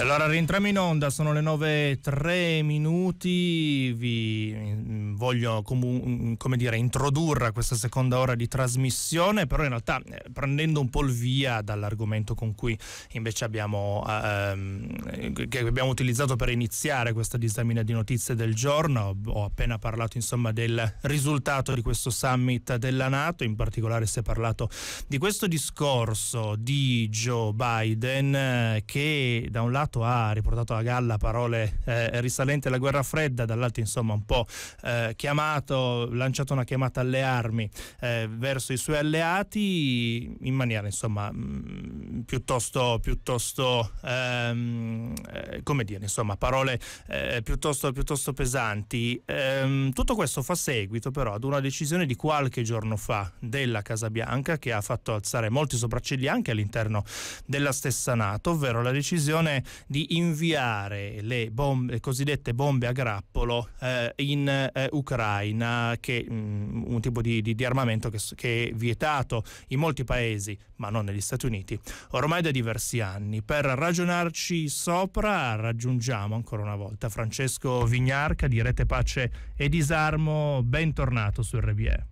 Allora rientriamo in onda, sono le 9.3 minuti, vi mm, voglio comu- mm, come dire, introdurre a questa seconda ora di trasmissione, però in realtà eh, prendendo un po' il via dall'argomento con cui invece abbiamo, eh, ehm, che abbiamo utilizzato per iniziare questa disamina di notizie del giorno, ho appena parlato insomma del risultato di questo summit della Nato, in particolare si è parlato di questo discorso di Joe Biden eh, che da un lato parlato, ha riportato a galla parole eh, risalenti alla guerra fredda, dall'altro insomma un po' eh, chiamato, lanciato una chiamata alle armi eh, verso i suoi alleati in maniera insomma mh, mm, piuttosto, piuttosto ehm, eh, come dire, insomma parole eh, piuttosto, piuttosto pesanti. Ehm, tutto questo fa seguito però ad una decisione di qualche giorno fa della Casa Bianca che ha fatto alzare molti sopraccigli anche all'interno della stessa Nato, ovvero la decisione di inviare le, bombe, le cosiddette bombe a grappolo eh, in eh, Ucraina, che mh, mm, un tipo di, di, di armamento che, che, è vietato in molti paesi, ma non negli Stati Uniti, ormai da diversi anni. Per ragionarci sopra raggiungiamo ancora una volta Francesco Vignarca di Rete Pace e Disarmo, bentornato su RBE.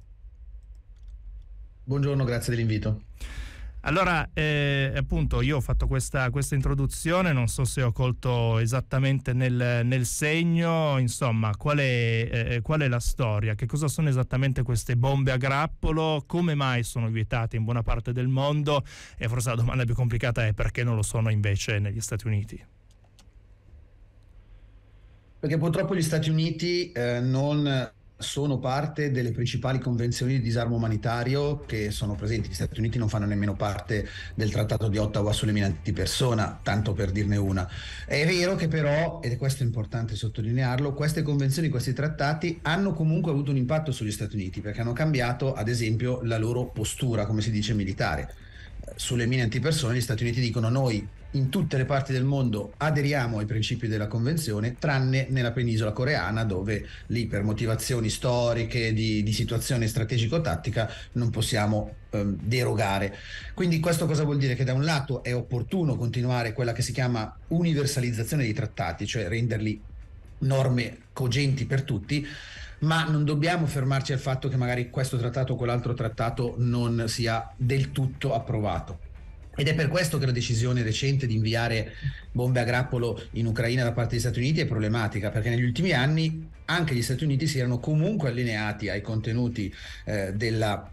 Buongiorno, grazie dell'invito. Allora, eh, appunto, io ho fatto questa, questa, introduzione, non so se ho colto esattamente nel, nel segno, insomma, qual è, eh, qual è, la storia? Che cosa sono esattamente queste bombe a grappolo? Come mai sono vietate in buona parte del mondo? E forse la domanda più complicata è perché non lo sono invece negli Stati Uniti? Perché purtroppo gli Stati Uniti eh, non sono parte delle principali convenzioni di disarmo umanitario che sono presenti. Gli Stati Uniti non fanno nemmeno parte del trattato di Ottawa sulle mine antipersona, tanto per dirne una. È vero che però, ed è questo importante sottolinearlo, queste convenzioni, questi trattati hanno comunque avuto un impatto sugli Stati Uniti perché hanno cambiato, ad esempio, la loro postura, come si dice, militare sulle mine antipersone gli Stati Uniti dicono noi in tutte le parti del mondo aderiamo ai principi della convenzione, tranne nella penisola coreana dove lì per motivazioni storiche, di, di situazione strategico-tattica non possiamo ehm, derogare. Quindi questo cosa vuol dire? Che da un lato è opportuno continuare quella che si chiama universalizzazione dei trattati, cioè renderli norme cogenti per tutti, ma non dobbiamo fermarci al fatto che magari questo trattato o quell'altro trattato non sia del tutto approvato. Ed è per questo che la decisione recente di inviare bombe a grappolo in Ucraina da parte degli Stati Uniti è problematica, perché negli ultimi anni anche gli Stati Uniti si erano comunque allineati ai contenuti eh, della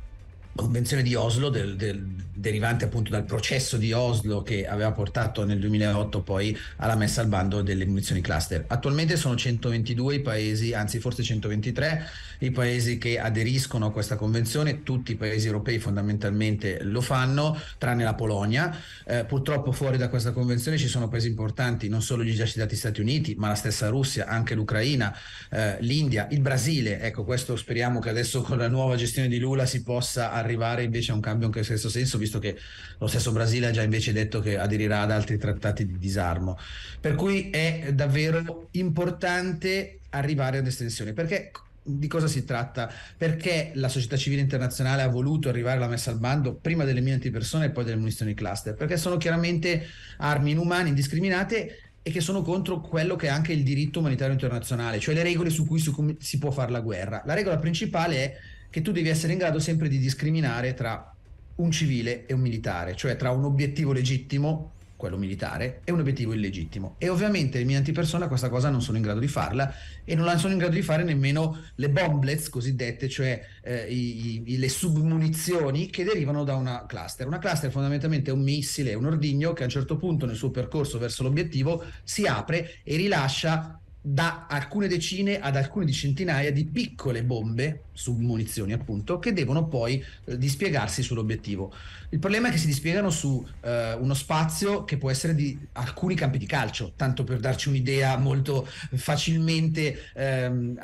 Convenzione di Oslo del, del, derivante appunto dal processo di Oslo che aveva portato nel 2008 poi alla messa al bando delle munizioni cluster. Attualmente sono 122 i paesi, anzi forse 123 i paesi che aderiscono a questa convenzione, tutti i paesi europei fondamentalmente lo fanno, tranne la Polonia. Eh, purtroppo fuori da questa convenzione ci sono paesi importanti, non solo gli già citati Stati Uniti, ma la stessa Russia, anche l'Ucraina, eh, l'India, il Brasile. Ecco, questo speriamo che adesso con la nuova gestione di Lula si possa arrivare invece a un cambio in questo senso, visto visto che lo stesso Brasile ha già invece detto che aderirà ad altri trattati di disarmo. Per cui è davvero importante arrivare ad estensione. perché di cosa si tratta? Perché la società civile internazionale ha voluto arrivare alla messa al bando prima delle mine antipersone e poi delle munizioni cluster? Perché sono chiaramente armi inumane, indiscriminate e che sono contro quello che è anche il diritto umanitario internazionale, cioè le regole su cui si può fare la guerra. La regola principale è che tu devi essere in grado sempre di discriminare tra un civile e un militare, cioè tra un obiettivo legittimo, quello militare, e un obiettivo illegittimo. E ovviamente le mine antipersona questa cosa non sono in grado di farla e non la sono in grado di fare nemmeno le bomblets cosiddette, cioè eh, i, i, le submunizioni che derivano da una cluster. Una cluster fondamentalmente è un missile, è un ordigno che a un certo punto nel suo percorso verso l'obiettivo si apre e rilascia da alcune decine ad alcune di centinaia di piccole bombe su munizioni appunto che devono poi eh, dispiegarsi sull'obiettivo il problema è che si dispiegano su eh, uno spazio che può essere di alcuni campi di calcio tanto per darci un'idea molto facilmente ehm,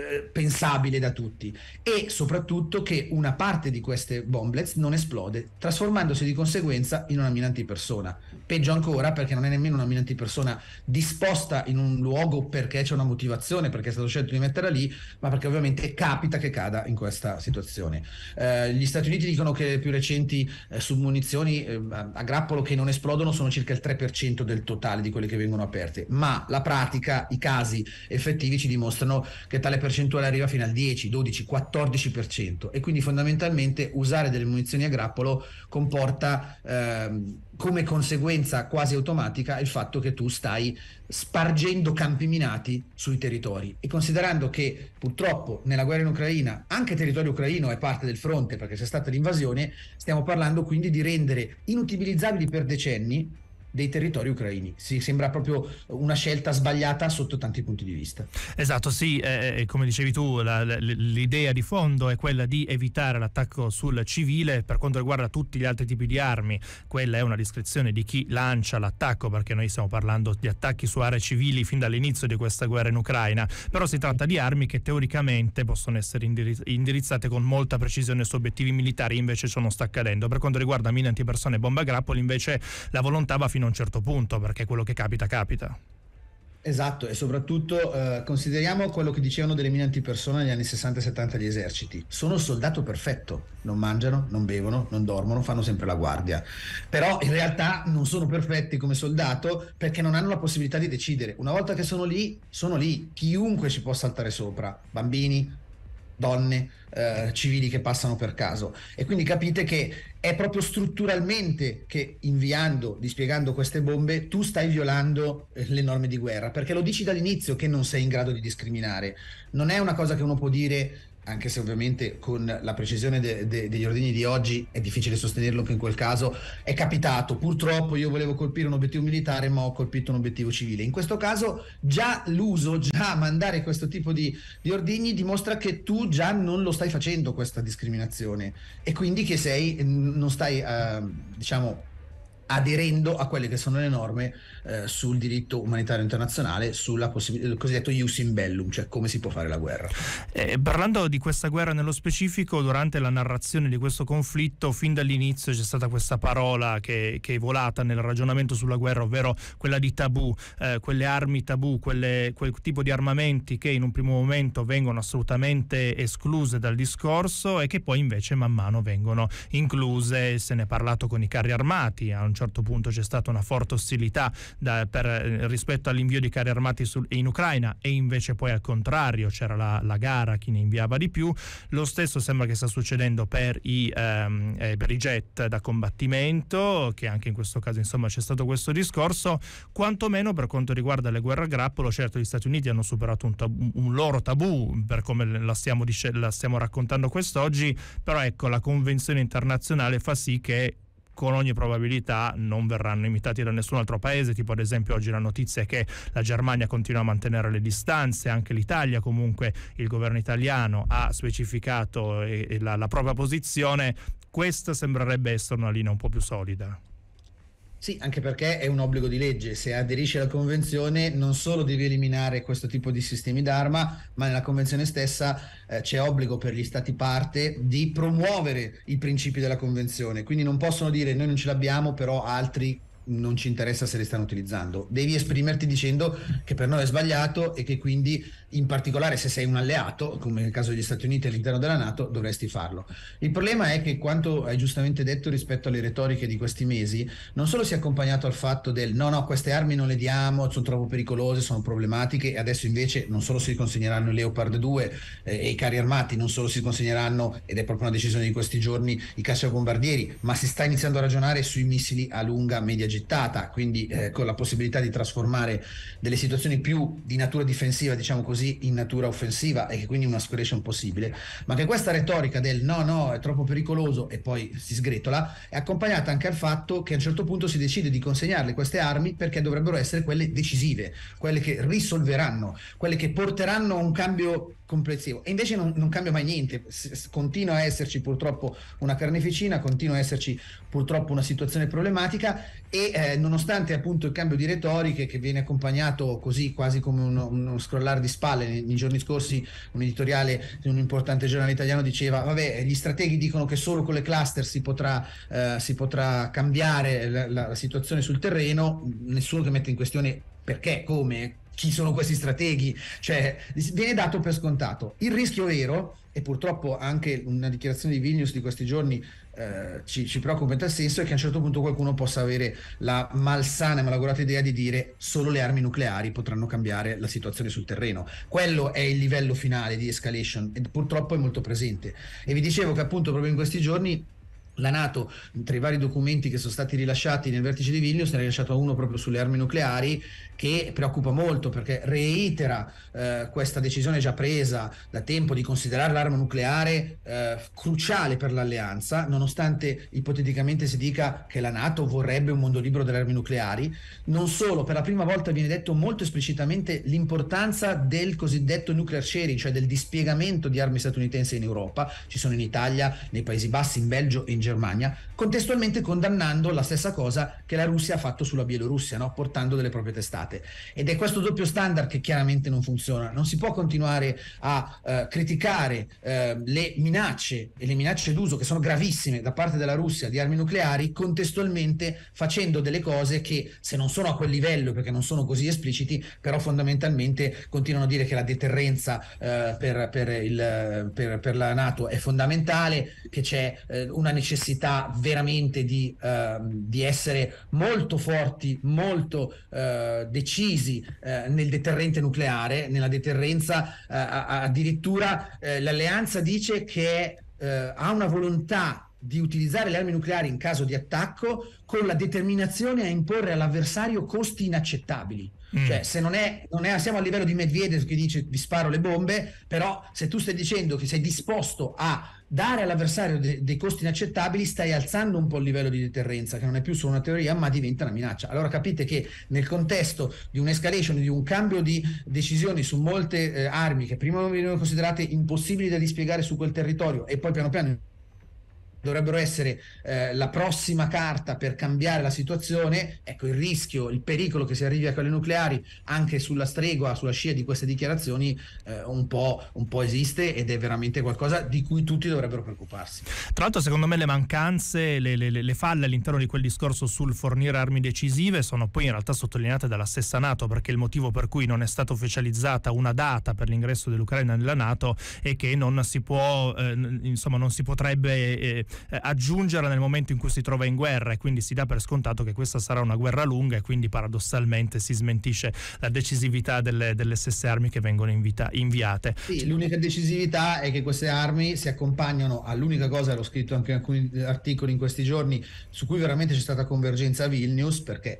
eh, pensabile da tutti e soprattutto che una parte di queste bomblets non esplode trasformandosi di conseguenza in una mina antipersona peggio ancora perché non è nemmeno una mina antipersona disposta in un luogo perché c'è una motivazione, perché è stato scelto di metterla lì, ma perché ovviamente capita che cada in questa situazione. Eh, gli Stati Uniti dicono che le più recenti eh, submunizioni eh, a grappolo che non esplodono sono circa il 3% del totale di quelle che vengono aperte, ma la pratica, i casi effettivi ci dimostrano che tale percentuale arriva fino al 10, 12, 14% e quindi fondamentalmente usare delle munizioni a grappolo comporta... Ehm, come conseguenza quasi automatica il fatto che tu stai spargendo campi minati sui territori e considerando che purtroppo nella guerra in Ucraina anche il territorio ucraino è parte del fronte perché c'è stata l'invasione, stiamo parlando quindi di rendere inutilizzabili per decenni dei territori ucraini. Si sembra proprio una scelta sbagliata sotto tanti punti di vista. Esatto, sì, eh, eh come dicevi tu, la, l'idea di fondo è quella di evitare l'attacco sul civile per quanto riguarda tutti gli altri tipi di armi. Quella è una descrizione di chi lancia l'attacco, perché noi stiamo parlando di attacchi su aree civili fin dall'inizio di questa guerra in Ucraina, però si tratta di armi che teoricamente possono essere indirizzate con molta precisione su obiettivi militari, invece ciò non sta accadendo. Per quanto riguarda mine antipersone e bomba grappoli, invece la volontà va fino a a un certo punto, perché quello che capita capita. Esatto, e soprattutto eh, consideriamo quello che dicevano delle mine antipersona negli anni 60 e 70 gli eserciti. Sono soldato perfetto, non mangiano, non bevono, non dormono, fanno sempre la guardia. Però in realtà non sono perfetti come soldato perché non hanno la possibilità di decidere. Una volta che sono lì, sono lì, chiunque ci può saltare sopra, bambini, donne eh, civili che passano per caso. E quindi capite che è proprio strutturalmente che inviando, dispiegando queste bombe, tu stai violando eh, le norme di guerra, perché lo dici dall'inizio che non sei in grado di discriminare. Non è una cosa che uno può dire anche se ovviamente con la precisione de- de- degli ordini di oggi è difficile sostenerlo che in quel caso è capitato. Purtroppo io volevo colpire un obiettivo militare, ma ho colpito un obiettivo civile. In questo caso già l'uso, già mandare questo tipo di, di ordini dimostra che tu già non lo stai facendo questa discriminazione e quindi che sei, non stai, eh, diciamo, aderendo a quelle che sono le norme eh, sul diritto umanitario internazionale, sul possib- cosiddetto ius in bellum, cioè come si può fare la guerra. Eh, parlando di questa guerra nello specifico, durante la narrazione di questo conflitto, fin dall'inizio c'è stata questa parola che, che è volata nel ragionamento sulla guerra, ovvero quella di tabù, eh, quelle armi tabù, quelle, quel tipo di armamenti che in un primo momento vengono assolutamente escluse dal discorso e che poi invece man mano vengono incluse, se ne è parlato con i carri armati, a un certo punto c'è stata una forte ostilità da, per, eh, rispetto all'invio di carri armati sul, in Ucraina e invece poi al contrario c'era la, la, gara chi ne inviava di più. Lo stesso sembra che sta succedendo per i, ehm, eh, per i jet da combattimento, che anche in questo caso insomma c'è stato questo discorso, quantomeno per quanto riguarda le guerre a grappolo, certo gli Stati Uniti hanno superato un, tabù, un loro tabù per come la stiamo, la stiamo raccontando quest'oggi, però ecco la Convenzione internazionale fa sì che con ogni probabilità non verranno imitati da nessun altro paese, tipo ad esempio oggi la notizia è che la Germania continua a mantenere le distanze, anche l'Italia comunque il governo italiano ha specificato eh, la, la propria posizione, questa sembrerebbe essere una linea un po' più solida. Sì, anche perché è un obbligo di legge, se aderisci alla Convenzione non solo devi eliminare questo tipo di sistemi d'arma, ma nella Convenzione stessa eh, c'è obbligo per gli Stati parte di promuovere i principi della Convenzione, quindi non possono dire noi non ce l'abbiamo, però altri non ci interessa se le stanno utilizzando. Devi esprimerti dicendo che per noi è sbagliato e che quindi, in particolare se sei un alleato, come nel caso degli Stati Uniti all'interno della Nato, dovresti farlo. Il problema è che quanto hai giustamente detto rispetto alle retoriche di questi mesi, non solo si è accompagnato al fatto del no, no, queste armi non le diamo, sono troppo pericolose, sono problematiche e adesso invece non solo si consegneranno i Leopard 2 eh, e i carri armati, non solo si consegneranno, ed è proprio una decisione di questi giorni, i cacciabombardieri, ma si sta iniziando a ragionare sui missili a lunga media generazione progettata, quindi eh, con la possibilità di trasformare delle situazioni più di natura difensiva, diciamo così, in natura offensiva e che quindi una squaration possibile, ma che questa retorica del no, no, è troppo pericoloso e poi si sgretola, è accompagnata anche al fatto che a un certo punto si decide di consegnarle queste armi perché dovrebbero essere quelle decisive, quelle che risolveranno, quelle che porteranno a un cambio complessivo. E invece non, non cambia mai niente, continua a esserci purtroppo una carneficina, continua a esserci purtroppo una situazione problematica e eh, nonostante appunto il cambio di retoriche che viene accompagnato così quasi come uno, uno scrollare di spalle, nei, nei, giorni scorsi un editoriale di un importante giornale italiano diceva vabbè gli strateghi dicono che solo con le cluster si potrà, eh, si potrà cambiare la, la, la situazione sul terreno, nessuno che mette in questione perché, come, chi sono questi strateghi, cioè viene dato per scontato. Il rischio vero, e purtroppo anche una dichiarazione di Vilnius di questi giorni eh, ci, ci, preoccupa in tal senso, è che a un certo punto qualcuno possa avere la malsana e malaugurata idea di dire solo le armi nucleari potranno cambiare la situazione sul terreno. Quello è il livello finale di escalation e purtroppo è molto presente. E vi dicevo che appunto proprio in questi giorni la Nato, tra i vari documenti che sono stati rilasciati nel vertice di Vilnius, ne ha rilasciato uno proprio sulle armi nucleari che preoccupa molto perché reitera eh, questa decisione già presa da tempo di considerare l'arma nucleare eh, cruciale per l'alleanza, nonostante ipoteticamente si dica che la Nato vorrebbe un mondo libero delle armi nucleari. Non solo, per la prima volta viene detto molto esplicitamente l'importanza del cosiddetto nuclear sharing, cioè del dispiegamento di armi statunitensi in Europa. Ci sono in Italia, nei Paesi Bassi, in Belgio e in Germania Germania, contestualmente condannando la stessa cosa che la Russia ha fatto sulla Bielorussia, no? portando delle proprie testate. Ed è questo doppio standard che chiaramente non funziona. Non si può continuare a eh, criticare eh, le minacce e le minacce d'uso che sono gravissime da parte della Russia di armi nucleari, contestualmente facendo delle cose che se non sono a quel livello, perché non sono così espliciti, però fondamentalmente continuano a dire che la deterrenza eh, per, per, il, per, per, la Nato è fondamentale, che c'è eh, una necessità necessità veramente di, eh, di essere molto forti, molto eh, decisi eh, nel deterrente nucleare, nella deterrenza eh, addirittura eh, l'alleanza dice che eh, ha una volontà di utilizzare le armi nucleari in caso di attacco con la determinazione a imporre all'avversario costi inaccettabili. Mm. Cioè, se non è, non è, siamo a livello di Medvedev che dice vi sparo le bombe, però se tu stai dicendo che sei disposto a dare all'avversario de- dei costi inaccettabili, stai alzando un po' il livello di deterrenza, che non è più solo una teoria, ma diventa una minaccia. Allora capite che nel contesto di un'escalation, di un cambio di decisioni su molte eh, armi che prima venivano considerate impossibili da dispiegare su quel territorio e poi piano piano dovrebbero essere eh, la prossima carta per cambiare la situazione, ecco il rischio, il pericolo che si arrivi a quelle nucleari anche sulla stregua, sulla scia di queste dichiarazioni eh, un, po', un, po', esiste ed è veramente qualcosa di cui tutti dovrebbero preoccuparsi. Tra l'altro secondo me le mancanze, le, le, le falle all'interno di quel discorso sul fornire armi decisive sono poi in realtà sottolineate dalla stessa Nato perché il motivo per cui non è stata ufficializzata una data per l'ingresso dell'Ucraina nella Nato è che non si può, eh, insomma non si potrebbe Eh, eh, aggiungere nel momento in cui si trova in guerra e quindi si dà per scontato che questa sarà una guerra lunga e quindi paradossalmente si smentisce la decisività delle, delle stesse armi che vengono invita- inviate. Sì, l'unica decisività è che queste armi si accompagnano all'unica cosa, l'ho scritto anche in alcuni articoli in questi giorni, su cui veramente c'è stata convergenza a Vilnius perché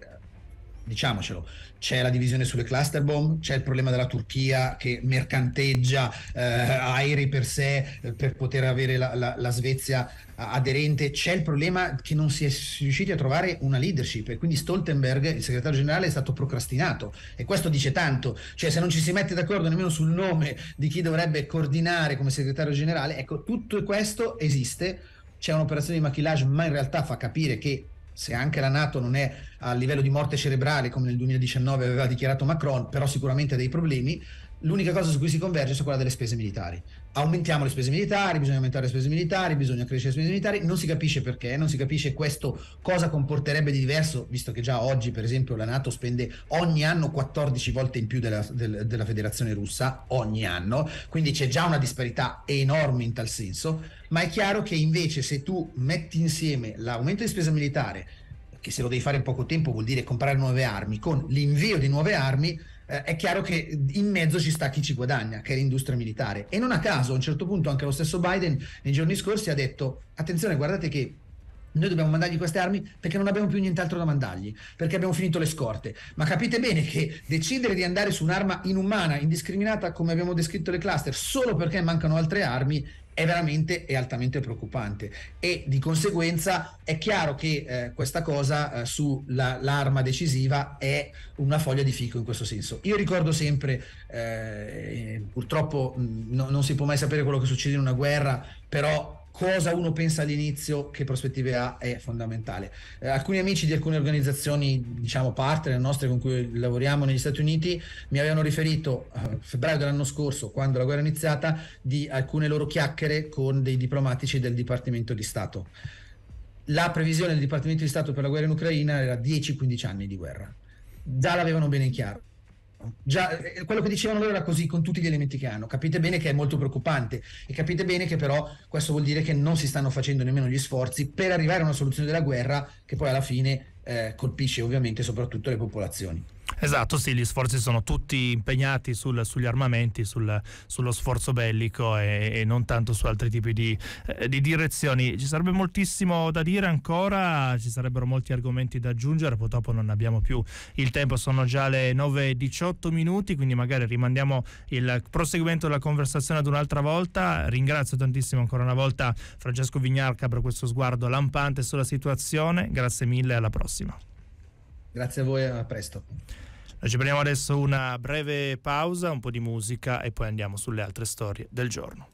diciamocelo, c'è la divisione sulle cluster bomb, c'è il problema della Turchia che mercanteggia eh, aerei per sé eh, per poter avere la, la, la, Svezia aderente, c'è il problema che non si è riusciti a trovare una leadership e quindi Stoltenberg, il segretario generale, è stato procrastinato e questo dice tanto, cioè se non ci si mette d'accordo nemmeno sul nome di chi dovrebbe coordinare come segretario generale, ecco tutto questo esiste, c'è un'operazione di maquillage ma in realtà fa capire che se anche la Nato non è a livello di morte cerebrale come nel 2019 aveva dichiarato Macron, però sicuramente ha dei problemi, l'unica cosa su cui si converge è quella delle spese militari. Aumentiamo le spese militari, bisogna aumentare le spese militari, bisogna crescere le spese militari, non si capisce perché, non si capisce questo cosa comporterebbe di diverso, visto che già oggi per esempio la Nato spende ogni anno 14 volte in più della, del, della Federazione russa, ogni anno, quindi c'è già una disparità enorme in tal senso, ma è chiaro che invece se tu metti insieme l'aumento di spesa militare, che se lo devi fare in poco tempo vuol dire comprare nuove armi, con l'invio di nuove armi, eh, è chiaro che in mezzo ci sta chi ci guadagna, che è l'industria militare. E non a caso, a un certo punto, anche lo stesso Biden nei giorni scorsi ha detto, attenzione, guardate che noi dobbiamo mandargli queste armi perché non abbiamo più nient'altro da mandargli, perché abbiamo finito le scorte. Ma capite bene che decidere di andare su un'arma inumana, indiscriminata, come abbiamo descritto le cluster, solo perché mancano altre armi, è veramente è altamente preoccupante e di conseguenza è chiaro che eh, questa cosa eh, sull'arma decisiva è una foglia di fico in questo senso. Io ricordo sempre, eh, purtroppo mm, no, non si può mai sapere quello che succede in una guerra, però cosa uno pensa all'inizio, che prospettive ha, è fondamentale. Eh, alcuni amici di alcune organizzazioni, diciamo partner nostre con cui lavoriamo negli Stati Uniti, mi avevano riferito a eh, febbraio dell'anno scorso, quando la guerra è iniziata, di alcune loro chiacchiere con dei diplomatici del Dipartimento di Stato. La previsione del Dipartimento di Stato per la guerra in Ucraina era 10-15 anni di guerra. Già l'avevano bene in chiaro Già, eh, eh, quello che dicevano loro era così con tutti gli elementi che hanno. Capite bene che è molto preoccupante e capite bene che però questo vuol dire che non si stanno facendo nemmeno gli sforzi per arrivare a una soluzione della guerra che poi alla fine eh, colpisce ovviamente soprattutto le popolazioni. Esatto, sì, gli sforzi sono tutti impegnati sul, sugli armamenti, sul, sullo sforzo bellico e, e, non tanto su altri tipi di, eh, di, direzioni. Ci sarebbe moltissimo da dire ancora, ci sarebbero molti argomenti da aggiungere, purtroppo non abbiamo più il tempo, sono già le 9.18 minuti, quindi magari rimandiamo il proseguimento della conversazione ad un'altra volta. Ringrazio tantissimo ancora una volta Francesco Vignarca per questo sguardo lampante sulla situazione, grazie mille, alla prossima. Grazie a voi, a presto. ci prendiamo adesso una breve pausa, un po' di musica e poi andiamo sulle altre storie del giorno.